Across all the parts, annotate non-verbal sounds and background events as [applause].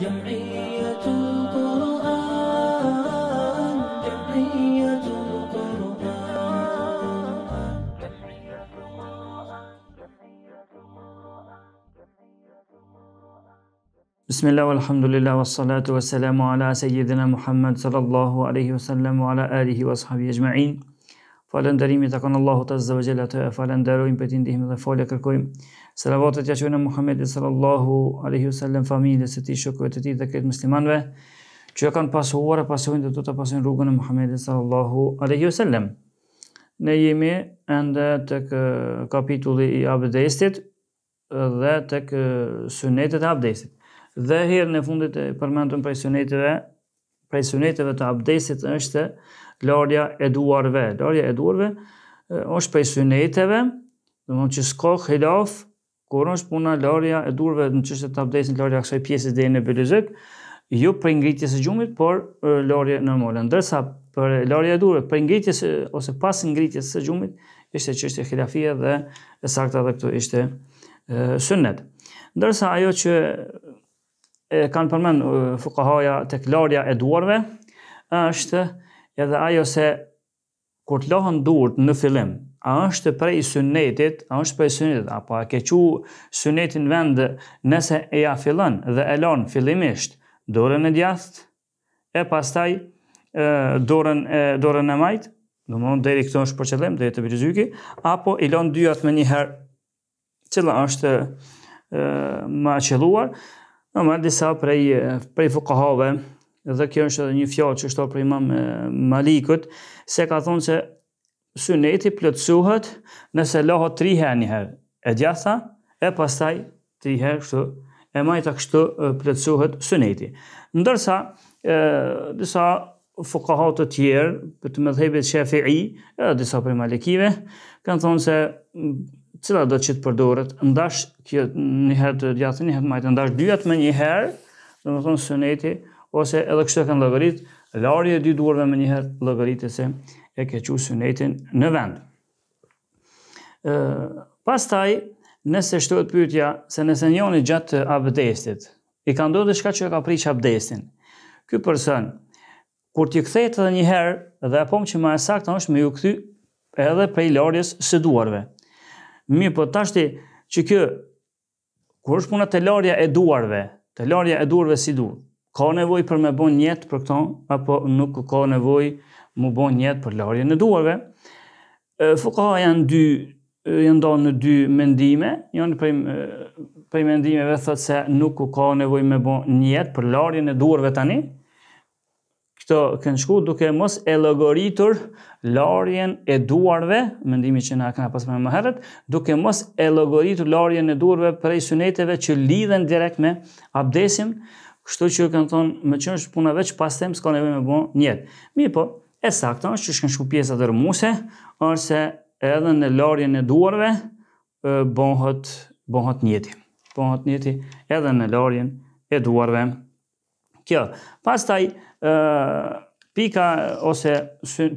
جمعية القرآن جمعية القرآن جمعية القرآن بسم الله والحمد لله والصلاة والسلام على سيدنا محمد صلى الله عليه وسلم وعلى آله وصحبه أجمعين Falënderimi takon Allahut Azza wa Jalla, atë falënderojmë për ndihmën dhe falë kërkojmë. Salavatet ja qojnë Muhammedit sallallahu alaihi wasallam familjes së tij, shokëve të tij dhe këtë muslimanëve që e kanë pasuar pasojnë dhe do të pasojnë rrugën e Muhammedit sallallahu alaihi wasallam. Ne jemi ende tek kapitulli i abdestit dhe tek sunetet e abdestit. Dhe herën e fundit e përmendëm prej sunetëve prej suneteve të abdesit është larja e duarve. Larja e duarve është prej suneteve, dhe mund që s'ko khilaf, kur është puna lorja e duarve në qështë të abdesit, larja kësaj pjesit dhe e në bëllëzët, ju jo për ngritjes e gjumit, por lorja në Ndërsa për lorja e duarve, për ngritjes ose pas ngritjes e gjumit, ishte që ishte khilafia dhe e sakta dhe këtu ishte sunet. Ndërsa ajo që e kanë përmend fuqahaja tek larja e duarve është edhe ajo se kur të lahen duart në fillim a është prej sunetit a është prej sunetit apo e ke thur sunetin vend nëse e ja fillon dhe e lën fillimisht dorën e djathtë e pastaj e, dorën e dorën e majt do mund deri këto është për qëllim deri te bizyki apo i lën dyat më një herë cila është e, ma qëlluar, Në marrë disa prej, prej fukahove, dhe kjo është edhe një fjallë që është prej mamë Malikut, se ka thonë që suneti plëtsuhet nëse loho tri herë një e djatha, e pastaj tri herë kështu, e majta kështu plëtsuhet suneti. Ndërsa, e, disa fukahot të tjerë, për të më dhejbet shafi i, e disa prej Malikive, kanë thonë se cila do që të përdoret, ndash kjo një herë të djathë, një herë të majtë, ndash dyjat me një herë, dhe më thonë sëneti, ose edhe kështë e kanë lëgërit, larje dy duarve me një herë lëgërit e se e ke qu sënetin në vend. E, pas taj, nëse shtohet pyetja se nëse njoni gjatë të abdestit, i ka ndodhur shka që ka prish abdestin, ky person, kur t'i kthejt edhe një herë, dhe apo që ma e është me ju kthy edhe prej larjes së duarve, Mi për po tashti që kjo, kur është puna të larja e duarve, të larja e duarve si du, ka nevoj për me bon njetë për këto, apo nuk ka nevoj mu bon njetë për larja në duarve. Fuka janë dy, janë do në dy mendime, janë për i mendimeve thëtë se nuk ka nevoj me bon njetë për larja në duarve tani, kështu kanë shku duke mos e llogoritur larjen e duarve, mendimi që na ka pas më herët, duke mos e llogoritur larjen e duarve prej syneteve që lidhen direkt me abdesin, kështu që kan thonë më qenësh puna veç pas tem s'ka nevojë më bon njetë. Mirë po, e saktë është që shkën shku pjesa dërmuse, rmuse, edhe në larjen e duarve bëhet bëhet njëti. Bëhet njeti edhe në larjen e duarve kjo. Pas taj, pika ose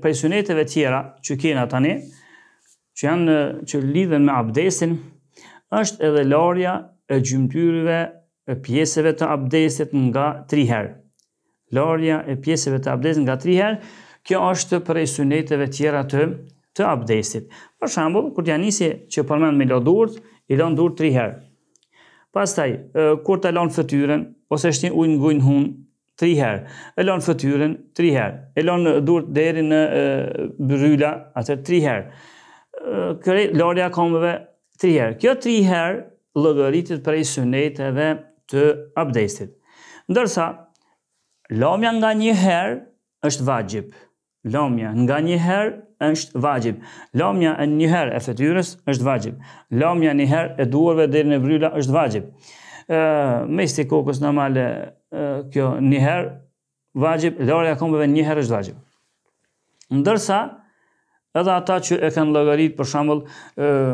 për suneteve tjera, që kena tani, që janë që lidhen me abdesin, është edhe larja e gjymtyrëve e pjesëve të abdesit nga 3 herë. Larja e pjesëve të abdesit nga 3 herë, kjo është për e tjera të, të abdesit. Për shambu, kur të janë njësi që përmen me lo i lo në herë. Pastaj, kur të lanë fëtyren, ose është një ujnë ngujnë hunë, tri herë. E lanë fëtyren, tri herë. E lanë durët deri në bryla, atër tri herë. Kërej, larja komëve, tri herë. Kjo tri herë, lëgëritit prej sënet edhe të abdestit. Ndërsa, lomja nga një herë është vajgjipë lomja nga një herë është vajib. Lomja e një herë e fetyrës është vajib. Lomja një herë e duorve dhe në vryla është vajib. me isti kokës normale kjo një herë vajib, e kombëve një herë është vajib. Ndërsa, edhe ata që e kanë lëgarit, për shambull,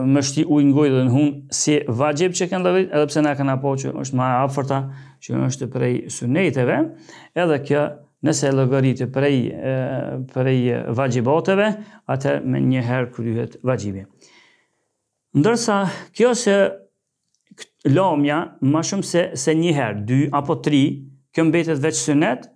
me shti ujnë gojë dhe në hunë, si vajib që e kanë lëgarit, edhe pse na kanë apo që është ma afërta, që është prej suneteve, edhe kjo Nëse logaritë prej prej vajiboteve, atë më një herë kryhet vajibi. Ndërsa kjo se lomja, më shumë se se një herë, dy apo tri, kjo mbetet vetë sunet,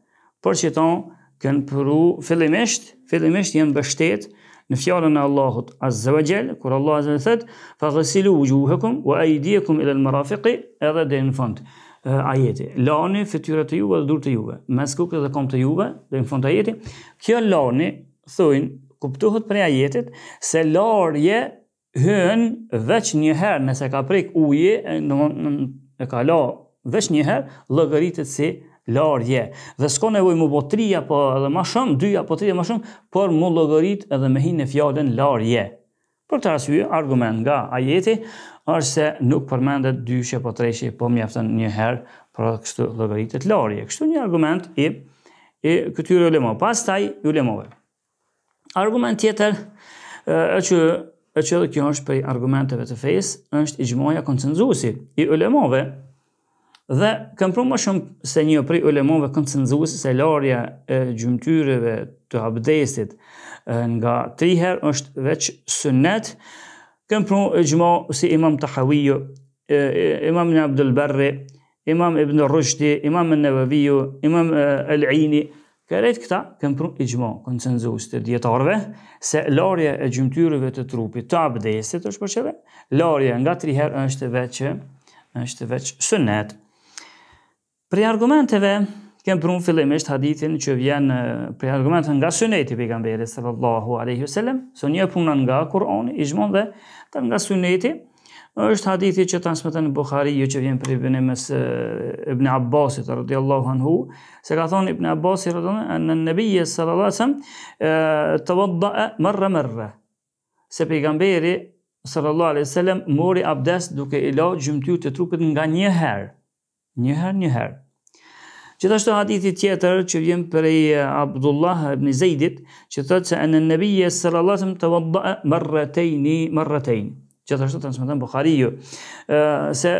por tonë kënë pru fillimisht, fillimisht jenë bështet në fjalën e Allahut Azza wa Jell, kur Allahu Azza thot, "Fa u wujuhakum wa aydiyakum ila al-marafiqi", edhe deri në fund ajeti. Lani fytyrat të juve dhe dur të juve, mes kukët dhe kom të juve, dhe në fund të ajeti. Kjo lani, thujnë, kuptuhet për ajetit, se larje hën veç një herë nëse ka prek uje, në mund në e ka la vesh njëherë, lëgëritit si larje. Dhe s'ko nevoj mu botrija, po edhe ma shumë, dyja potrija ma shumë, por mu lëgërit edhe me hinë e fjallën larje. Për të arsye, argument nga ajeti, është se nuk përmendet dyshe po treshe po mjaftën një herë për kështu logaritet larje. Kështu një argument i, i këtyre ulemove. Pas taj ulemove. Argument tjetër e që e që dhe kjo është për argumenteve të fejs është i gjmoja koncenzusi i ulemove dhe kam pru më shumë se një prej ulemove koncenzusi se lorja e gjymtyreve të abdesit nga triher është veç sënetë, Kem pru e gjma si imam të hawiju, imam në Abdul Barri, imam ibn Rushdi, imam në Nevaviju, imam Al-Ini, kërrejt këta kem pru i gjma konsenzus të djetarve, se larja e gjymtyrëve të trupit të abdesit është përqeve, larja nga tri herë është veç, është veç sënët. Pre argumenteve, Kem prun fillimisht hadithin që vjen për argumentën nga suneti pejgamberit sallallahu alaihi wasallam, një punon nga Kur'ani, i zgjon dhe Ta nga suneti, është hadithi që transmeton Buhari, ju që vjen prej Ibn Mes Ibn Abbasit radhiyallahu anhu, se ka thonë Ibn Abbasit, radhiyallahu anhu, në an-nabiy sallallahu alaihi wasallam tawadda'a marra marra." Se pejgamberi sallallahu alaihi wasallam mori abdes duke ila lau të e trupit nga një herë. Një herë, një herë. Gjithashtu hadithi tjetër që vjen prej Abdullah ibn Zeidit, që thotë se anë sallallahu alaihi të vëndaë mërëtejni mërëtejni. Gjithashtu të Buhariu Bukhariju, se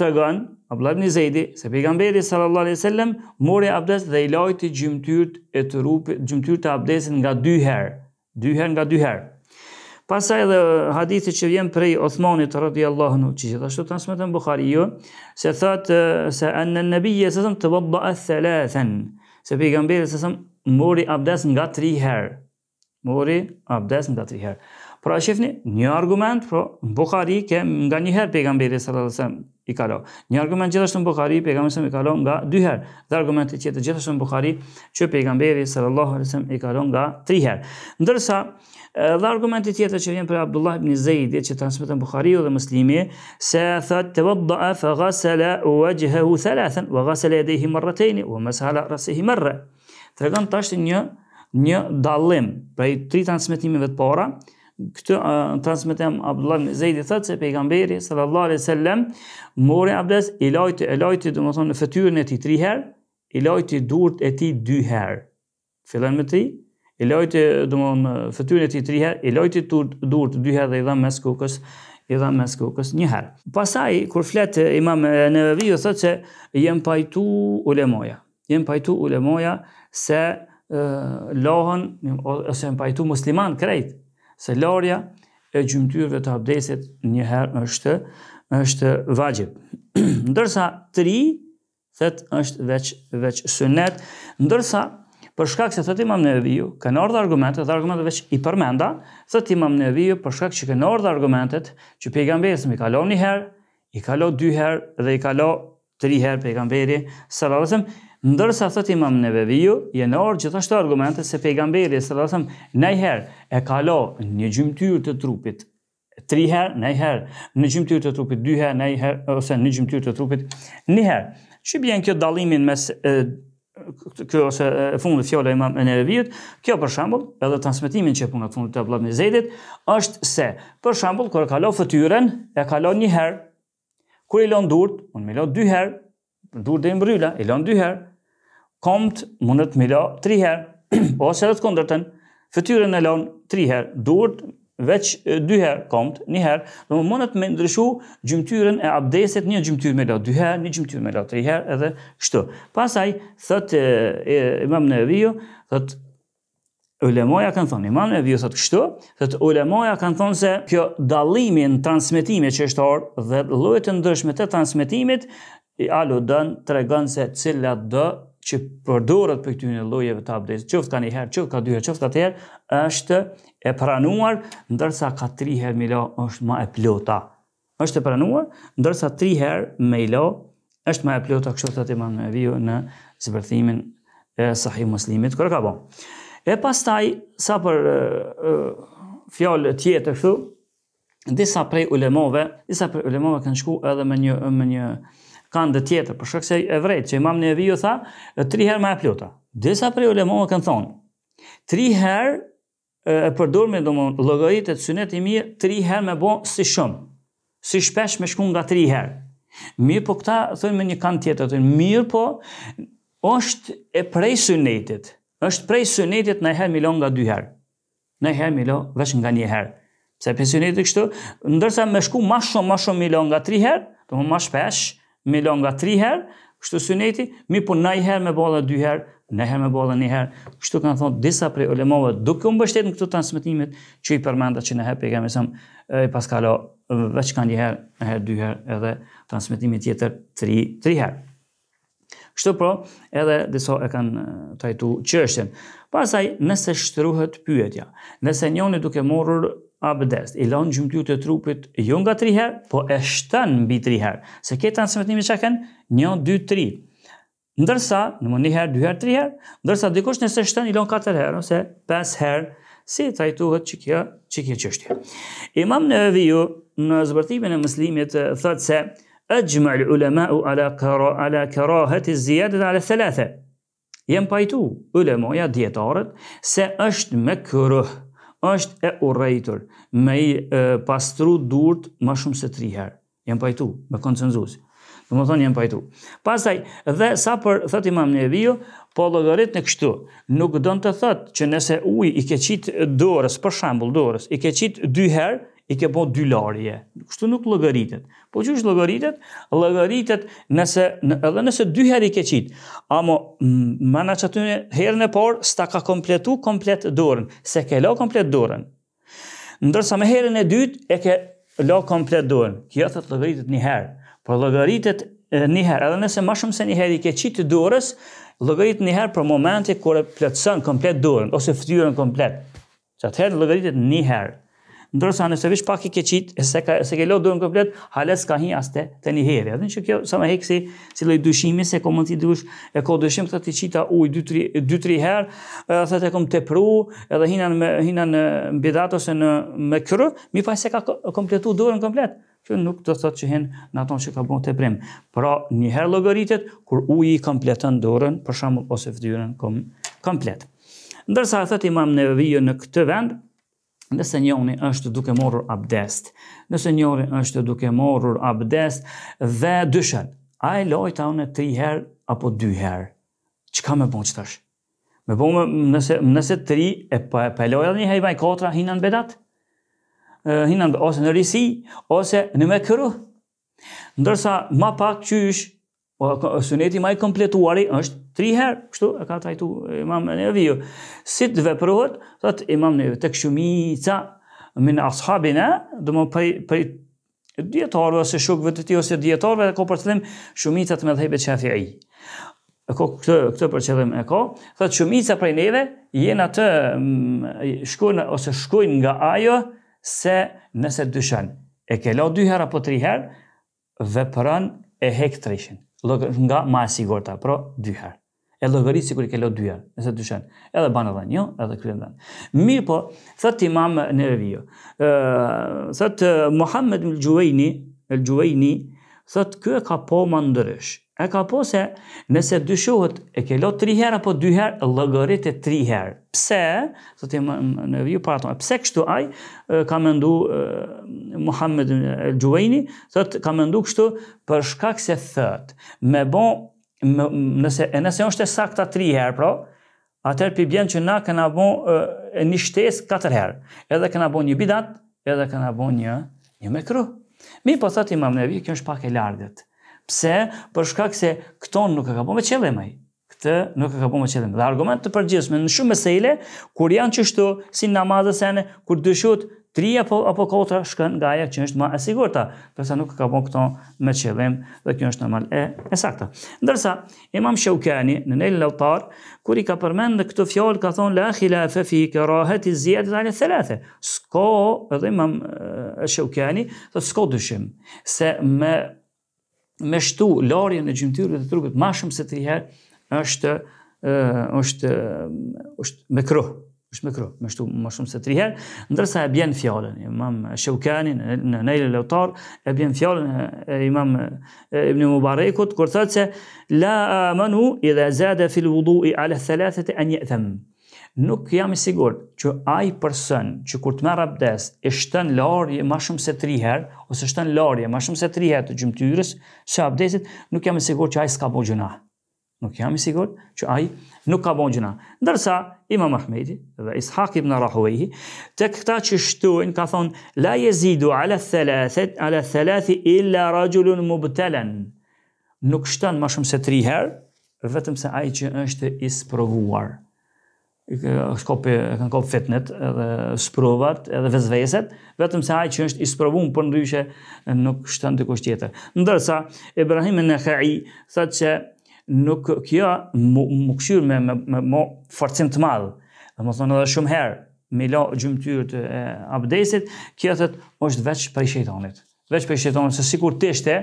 të ganë, Abdullah ibn Zeidi, se pejgamberi sallallahu alaihi wasallam mori abdes dhe i lajti gjymtyrt e trupit, gjymtyrt të abdesit nga dy herë, dy herë nga dy herë. Pasaj edhe hadithi që vjen prej Osmanit, radhiyallahu anhu, që gjithashtu transmeton Buhariu, jo, se thotë se anan nabiyya sasam tawadda thalathan. Se pejgamberi sasam mori abdes nga 3 herë. Mori abdes nga 3 herë. Pra shifni, një argument, pra, në Bukhari ke nga një herë pejgamberi sallallahu wasallam i kalo. Një argument gjithashtu në Bukhari, pejgamberi sallallahu alajhi wasallam i kalo nga dy herë. Dhe argumenti tjetër gjithashtu në Bukhari që pejgamberi sallallahu alajhi wasallam i kalo nga tri herë. Ndërsa dhe argumenti tjetër që vjen për Abdullah ibn Zeid që transmeton Buhariu dhe Muslimi se thot tawadda fa ghasala wajhahu thalathan wa ghasala yadayhi marratayn wa masala rasihi marra. Tregon tash një një dallim prej tre transmetimeve të para, këtë uh, transmetem Abdullah ibn Zeidi thotë se pejgamberi sallallahu alaihi wasallam mori abdes i lajti e lajti thonë, në fytyrën e tij 3 herë, i lajti durt e tij 2 herë. Fillon me 3, i lajti domethënë në fytyrën e tij 3 herë, i lajti durt 2 herë dhe i dha mes kokës i dha mes kokës një herë. Pastaj kur flet Imam Nevevi thotë se jam pajtu ulemoja. Jam pajtu ulemoja se uh, lohën ose jam pajtu musliman krejt se larja e gjymtyrëve të abdesit njëherë është, është vajib. [clears throat] Ndërsa tri, thet është veç, veç sënet, ndërsa për shkak se thët imam në viju, kënë orë dhe argumentet, dhe argumentet veç i përmenda, thët imam në eviju për shkak që kënë orë argumentet, që pejgamberës më i kalon një herë, i kalon dy herë dhe i kalon tri herë pejgamberi, së radhësëm, ndërsa thot e Imam Nevevi u jenoor gjithashtu argumente se pejgamberi, së them, në një herë e kalon një gjymtyr të trupit, 3 herë, në një herë në gjymtyr të trupit dy herë, në një herë ose në një të trupit një herë. Që bjen kjo dalimin mes kjo ose fundi fjalë Imam Nevevit, kjo për shembull, edhe transmetimin që puna e fundit të Abdullah ibn Zaidit është se, për shembull, kur kalon ftyrën, e ka kalon një herë. Kur i lëndort, unë më lë 2 herë, durd deri mbryla, mryla, i lën 2 herë komt mundet me la 3 herë, ose ose në kundërtën, fytyrën e lën 3 herë, durt veç 2 herë komt, 1 herë, do të mundet me ndryshu gjymtyrën e abdesit, një gjymtyrë me la 2 herë, një gjymtyrë me la 3 herë edhe kështu. Pastaj thotë Imam Nevi, thotë Ulemoja kanë thonë, imam në e vjë kështu, thëtë ulemoja kanë thonë se kjo dalimin transmitimit që është orë dhe lojtë ndryshme të transmitimit, i alu dënë të regënë se cilat dë që përdorët për e lojeve të abdes, që ofë ka një herë, qoftë ka dyherë, që ka të herë, është e pranuar, ndërsa ka tri herë me lo, është ma e plota. është e pranuar, ndërsa tri herë me lo, është ma e plota, kështë të të imam në viju në zbërthimin e sahih muslimit, kërë ka bon. E pas taj, sa për fjalë tjetër fjallë disa prej ulemove, disa prej ulemove kanë shku edhe me një, me një, me një kanë dhe tjetër, për shkak se e vret që Imam Neviu tha, tri herë më e plota. Disa prej ulemave kanë thonë, tri herë e përdor me domthon llogarit e synet i mirë tri herë më bon si shumë. Si shpesh me shku nga tri herë. Mirë po këta thonë me një kan tjetër, thonë mirë po është e prej synetit. është prej synetit në herë milon nga dy herë. Në herë milon vesh nga një herë. Pse pensionit e kështu, ndërsa me shku më shumë, më shumë milon nga tri herë, të më ma shpesh, me lo nga 3 herë, kështu suneti, mi po na i herë me bolla 2 herë, na herë me bolla 1 herë, kështu kanë thonë disa prej ulemove, duke unë bështet në këtu transmitimit, që i përmendat që në herë pejga me e pas kalo, veç kanë një herë, në herë 2 herë, edhe transmitimi tjetër 3, 3 herë. Kështu pro, edhe disa e kanë trajtu qërështin. Pasaj, nëse shtruhet pyetja, nëse njoni duke morur abdes. I lën gjumtyrët e trupit jo nga 3 herë, po e shtën mbi 3 herë. Se këta transmetimi çka kanë? 1 2 3 ndërsa në mundi herë 2 herë tre herë, ndërsa dikush nëse shton i lën katër herë ose 5 herë, si trajtohet çikja, çikja çështja. Imam Nevi në zbartimin e muslimit thotë se ejmal ulama ala kara ala karahat ziyada ala thalatha. Jan pajtu ulama ja dietarët se është me është e urrejtur me i pastru durt më shumë se tri herë. Jem pajtu, me koncenzusi. Dhe më thonë jem pajtu. Pasaj, dhe sa për, thot imam një vijo, po logarit në kështu, nuk do të thot që nese uj i keqit dorës, për shambull dorës, i keqit dy herë, i ke po dy larje. Kështu nuk llogaritet. Po çuç llogaritet? Llogaritet nëse në, edhe nëse dy herë i ke qit. Amo që na çatu herën e parë s'ta ka kompletu komplet dorën, se ke lo komplet dorën. Ndërsa me herën e dytë e ke lo komplet dorën. Kjo thot llogaritet një herë, por llogaritet një herë, edhe nëse më shumë se një herë i ke qit dorës, llogarit një herë për momentin kur e plotson komplet dorën ose fytyrën komplet. që herë llogaritet një herë ndërsa nëse vish pak i keqit, e se, ka, se ke lo dorën komplet, hales ka hi aste të një herë. Adhën që kjo, sa me hekë si, si loj dushimi, se ko më t'i dush, e ko dushim të t'i qita uj 2-3 herë, edhe të kom të pru, edhe hinan, me, hinan në bidat ose në me kërë, mi pa se ka kompletu dorën komplet. Kjo nuk të thotë që hinë në aton që ka bon të por Pra, herë logaritet, kur uj i kompletën dorën, për shembull ose fëtyrën kom, komplet. Ndërsa, thët imam në në këtë vend nëse njëri është duke morur abdest, nëse njëri është duke morur abdest dhe dyshen, a e lojta unë tri herë apo dy herë, që ka me bon që tash? Me bon nëse, nëse tri e pa e lojta një hejvaj kotra hinan bedat, hinan ose në risi, ose në me kërru. Ndërsa ma pak qysh, o, suneti ma i kompletuari është tri herë, kështu e ka trajtu imam në viju, Si të veprohet, thot imam në viju, të këshumi ca min ashabina, dhe më për prej djetarve, se shukëve të ti, ose djetarve, e ko për të dhim shumica të me dhejbe që i. E ko këtë, këtë për që dhim e ko, thotë shumica prej neve, jenë atë shkojnë, ose shkojnë nga ajo, se nëse dyshen, e ke la dy herë apo tri herë, veprën e hektrishin, nga ma e sigurta, pro dy herë e llogarit sikur ke lënë dyer, nëse dyshen. Edhe ban edhe një, edhe kryen dhën. Mirë po, thot Imam Nevevio. Ëh, thot Muhammed al-Juwayni, el juwayni thot kë e ka po më ndrysh. E ka po se nëse dyshohet e ke lot 3 herë apo 2 herë llogarit e 3 herë. Pse? Thot Imam në para tonë. Pse kështu ai ka mendu Muhammed al-Juwayni, thot ka mendu kështu për shkak se thot me bon nëse e nëse është e sakta 3 herë, pra, atëherë pi bën që na kena bë një shtesë 4 herë. Edhe kena bë një bidat, edhe kena bë një një mekru. Mi po thot Imam Nevi, kjo është pak e lartët. Pse? Për shkak se këto nuk e ka bën me qëllim ai. Këtë nuk e ka bën me qëllim. Dhe argument të përgjithshëm në shumë mesele, kur janë çështu si namazës janë, kur dyshut tri apo apo katra shkën nga ajo që është më e sigurta, përsa nuk ka bon këto me qëllim dhe kjo është normal e e saktë. Ndërsa Imam Shaukani në Nel Lautar kur i ka përmendë këtë fjalë ka thonë la khila fi karahati ziyad ala thalatha. Sko edhe Imam Shaukani thotë sko dyshim se me me shtu larjen e gjymtyrës të trupit më shumë se 3 herë është është është me kruh, është me kru, me shtu më shumë se tri herë, ndërsa e bën fjallën, imam Shaukani, në nejle leutar, e bën fjallën imam Ibn Mubarekut, kur thëtë se, la amanu i dhe zede fil vudu i ale an e një Nuk jam i sigur që ai person që kur të merë abdes e shtën larje ma shumë se tri herë, ose shtën larje ma shumë se tri herë të gjymëtyrës, së abdesit, nuk jam i sigur që ai s'ka bo gjëna. Nuk jam i sigurt që ai nuk ka bën gjëna. Ndërsa Imam Ahmedi dhe Ishaq ibn Rahowi tek këta që shtojnë ka thonë la yezidu ala thalathat ala thalath illa rajulun mubtalan. Nuk shton më shumë se 3 herë, vetëm se ai që është i sprovuar. Shkopi, kanë kopë fitnet edhe sprovat edhe vezveset, vetëm se ai që është isprovun për ndryshe nuk shtën të kushtjetër. Ndërsa, Ibrahim e Nekhai thotë se nuk kjo më këshyrë me, me, me, me forcim të madhë, dhe më thonë edhe shumë herë, me la gjumëtyrë të e, abdesit, kjo të është veç për i shejtonit. Veç për i shejtonit, se sikur të ishte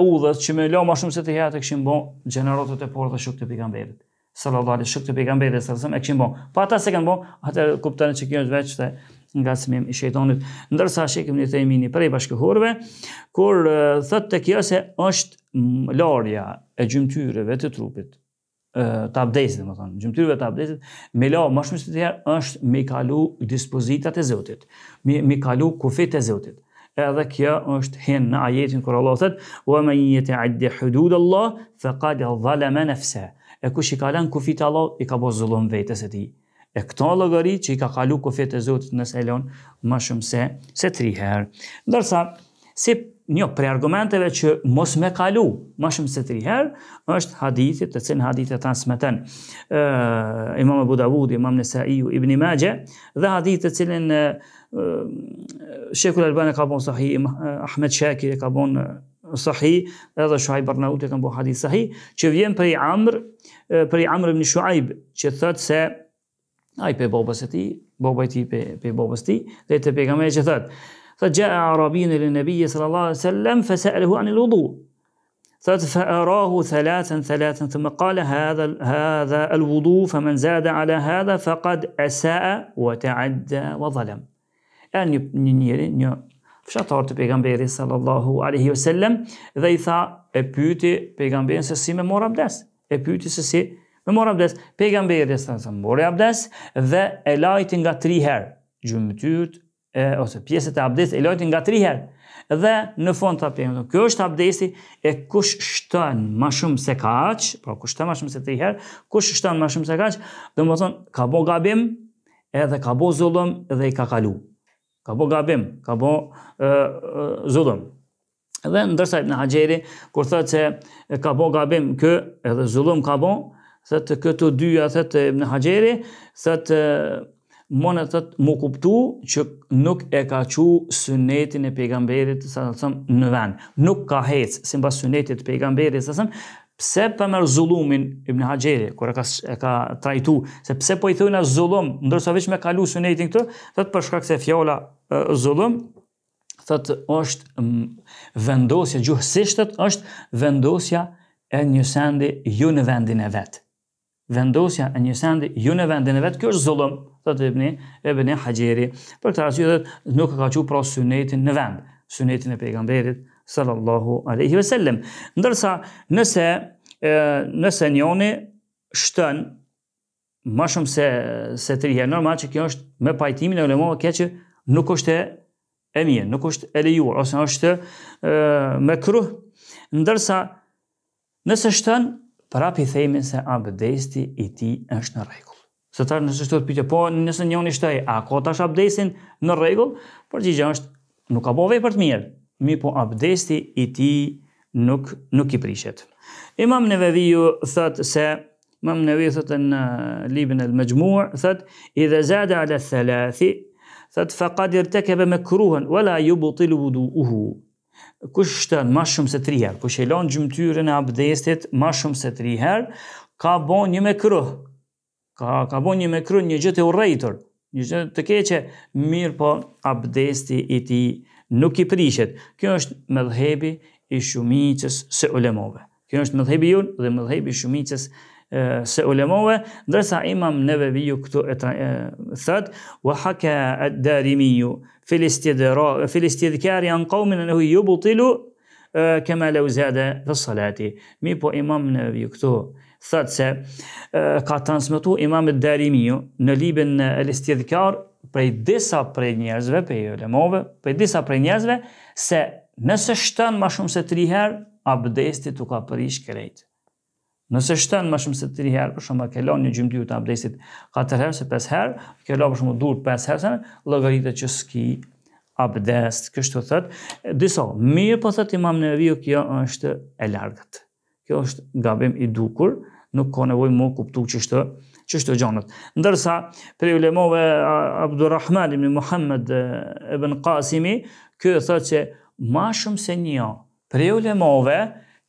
udhët që me la ma shumë se të hejatë e këshim bon gjenerotët e porë dhe shukë të pikamberit. Salavallit, shukë të pikamberit, salavallit, e këshimë bon. Pa ata se kënë bon, atër kuptanë që kjo është veç të nga smim i shejtonit. Ndërsa shekim një thejmi një prej bashkëhorve, kur thët të kjo se është larja e gjymtyreve të trupit, të abdesit, më thonë, gjymtyreve të abdesit, me la, më shumë së të tjerë, është me kalu dispozitat e zotit, me, kalu kufit e zotit edhe kjo është hin në ajetin kur Allah thot wa man yata'addi hudud Allah faqad zalama nafsa e kush i ka kufit Allah i ka bozullon zullum vetes së tij e këto logari që i ka kalu kofjet e Zotit në selon më shumë se, se 3 herë. Ndërsa, si një pre argumenteve që mos me kalu më shumë se 3 herë, është hadithit të cilën hadithe të ë imam e Budavud, imam Nisa ibn Majah Magje, dhe hadithit të cilën ë Shekull Albani ka bon sahi, Ahmed Shaki ka bon sahi, edhe Shuaib Barnaut e ka bon hadith sahi, që vjen për i Amr, për i Amr ibn Shuaib, që thot se ai pe babës e tij, baba i tij pe pe babës tij, dhe te pejgamberi që thotë Thot jaa arabin lin nabiy sallallahu alaihi wasallam fasalahu an al-wudu. Thot fa arahu thalathan thalathan thumma qala hadha hadha al-wudu faman zada ala hadha faqad asaa wa ta'adda wa zalam. An një njeri, një fshatar të pejgamberit sallallahu alaihi wasallam dhe i tha e pyeti pejgamberin se si më mor abdes. E pyeti se si Me mora abdes, pejgamberi së morë mori abdes dhe e lajti nga tri herë, gjumëtyrët ose pjesët e abdes e lajti nga tri herë. Dhe në fond të apjemë, kjo është abdesi e kush shtën ma shumë se kaq, pra kush shtën ma shumë se tri herë, kush shtën ma shumë se kaq, dhe më thonë, ka bo gabim, edhe ka bo zullëm dhe i ka kalu. Ka bo gabim, ka bo e, zullëm. Dhe ndërsa në hajeri, kur thotë se ka bo gabim kë, edhe zullëm ka bo, thëtë këto dyja, thëtë në haqeri, thëtë mone të më kuptu që nuk e ka qu sënetin e pejgamberit në vend. Nuk ka hec, si mba sënetit pejgamberit sa të pse pa mërë zulumin Ibn Hajeri, kër e ka, e ka trajtu, se pse po i thujnë e zulum, ndërsa vish me kalu sënetin këtë, dhe të përshka këse fjola zulum, dhe të është vendosja, gjuhësishtët është vendosja e një sendi ju në vendin e vetë vendosja e një sendi ju në vendin e vetë, kjo është zullëm, dhe të ebni, ebni haqjeri, për të rasu dhe nuk e ka që pra sunetin në vend, sunetin e pejgamberit, sallallahu aleyhi ve sellem. Ndërsa, nëse, e, nëse njoni shtën, ma shumë se, se të rihe, normal që kjo është me pajtimin e ulemove kje që nuk është e mjen, nuk është e lejuar, ose është e, me kruh, ndërsa, nëse shtën, para pi themin se abdesti i ti është në regull. Së të tërë shtu të piti, po nëse njën i shtëj, a ko të abdesin në regull, për gjithë është nuk ka bove për të mirë, mi po abdesti i ti nuk, nuk i prishet. Imam në vedhiju thëtë se, imam në vedhiju thëtë në libin e lë mëgjmuar, thëtë i dhe zada ala thëllathi, thëtë fa qadir kebe me kruhen, wala ju butilu vudu uhu, kush shtën ma shumë se tri herë, kush e lonë gjymtyrën e abdestit ma shumë se tri herë, ka bo një me ka, ka bo një me një gjë e urejtër, një gjë të keqe, mirë po abdesti i ti nuk i prishet. Kjo është medhebi i shumicës se ulemove. Kjo është medhebi jun dhe i shumicës se ulemove, ndërsa imam neve viju këtu e thët, wa haka addarimiju, filistje dhe kari janë kaumin e në hujë jubutilu, kema le uzjade dhe salati. Mi po imam neve viju këtu, thët se ka transmitu imam e darimiju në libin në listje prej disa prej njerëzve, prej ulemove, prej disa prej njerëzve, se nëse shtën ma shumë se tri herë, abdestit u ka përish kërejtë. Nëse shtën më shumë se 3 herë, për shumë ke lënë një gjymtë dy të abdesit 4 herë se 5 herë, ke lënë për shembull durë 5 herë, llogaritë që ski abdest, kështu thot. Disa, mirë po thot Imam viju kjo është e largët. Kjo është gabim i dukur, nuk ka nevojë më kuptu ç'është çështë gjonat. Ndërsa për ulemove Abdulrahman ibn Muhammad ibn Qasimi, ky thotë se më shumë se një. Për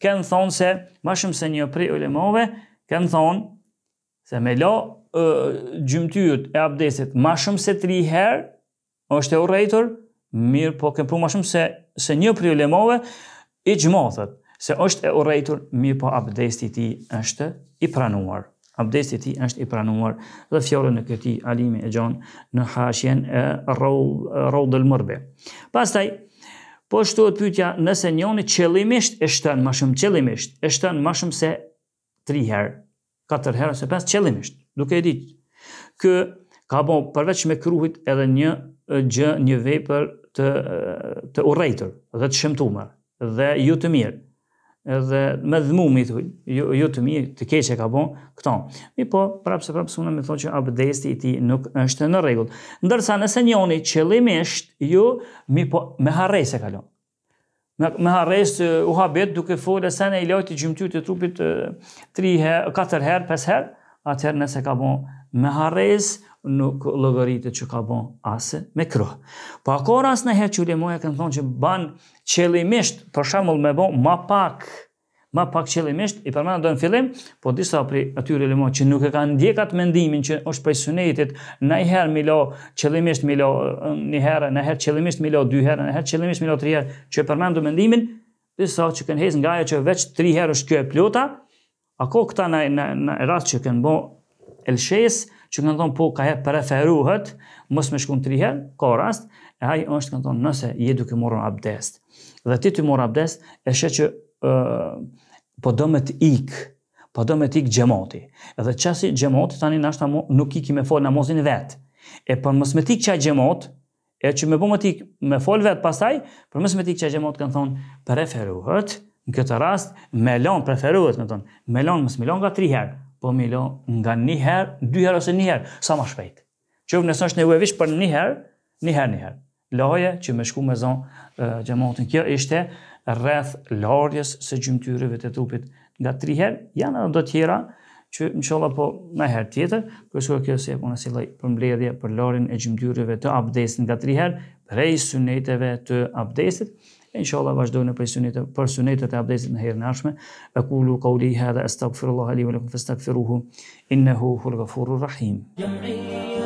kanë thonë se më shumë se një prej ulemove kanë thonë se me lo gjymtyrët e abdesit më shumë se 3 herë është e urrëtur, mirë po kanë thonë më shumë se se një prej ulemove i gjmothët se është e urrëtur, mirë po abdesti i ti është i pranuar. Abdesti i ti është i pranuar dhe fjalën e këtij alimi e gjon në hashjen e Raudul Murbe. Pastaj Po është të pytja nëse njoni qëllimisht e shtën më shumë, qëllimisht e shtën më shumë se 3 herë, 4 herë ose 5 qëllimisht, duke e ditë. Kë ka bo përveç me kruhit edhe një gjë, një vej për të, të urejtër dhe të shëmtumër dhe ju të mirë edhe me dhëmumit ju, ju të mi, të keqe ka bon, këto. Mi po, prapse, prapse, unë me thonë që abdesti i ti nuk është në regull. Ndërsa nëse njoni qëllimisht, ju mi po me harrej se kalon. Me, me u habet duke fole sen e i lojt i gjymtyr të trupit 3 herë, 4 her, 5 her, atëherë nëse ka bon, me harrez nuk llogaritë që ka bon asë me kruh. Po akor as në herë që ulemoja kanë thonë që ban qëllimisht, për shembull me bon ma pak, ma pak qëllimisht, i përmena do në fillim, po disa pri atyre lemo që nuk e kanë ndjekat mendimin që është prej sunetit, në një herë milo qëllimisht milo një herë, në herë qëllimisht milo dy herë, në herë qëllimisht milo tri herë, që i mendimin, disa që kanë hezë nga e që veç tri herë është kjo e plota. Ako këta në, në, rast që kënë bo el shes që nga ndonë po ka e preferuhet mës me shkun tri ka rast e haj është nga ndonë nëse je duke morën abdest dhe ti të morën abdest e shë që ë po do me t'ik po do me t'ik gjemoti edhe qasi gjemoti tani nashta nuk i me fol në mozin vet e për po mës me t'ik qaj gjemot e që me bu më t'ik me fol vet pasaj për po mës me t'ik qaj gjemot kanë thonë preferuhet në këtë rast melon preferuhet me lon mës milon nga tri herë, po mi lo nga një herë, dy herë ose një herë, sa ma shpejt. që nëse është nevoj vishë për një herë, një herë, një herë. Laje që me shku me zonë uh, kjo ishte rreth lorjes së gjymtyrëve të trupit nga 3 herë, janë edhe do tjera që më qëllë po në herë tjetër, kërësua kjo se e punë si lloj për mbledhje për lorin e gjymtyrëve të abdesin nga 3 herë, prej suneteve të abdesit, inshallah vazhdojnë për sunetet për sunetet e abdesit në herën e ardhshme. Aqulu qawli hadha astaghfirullaha li wa lakum fastaghfiruhu innahu huwal ghafurur rahim.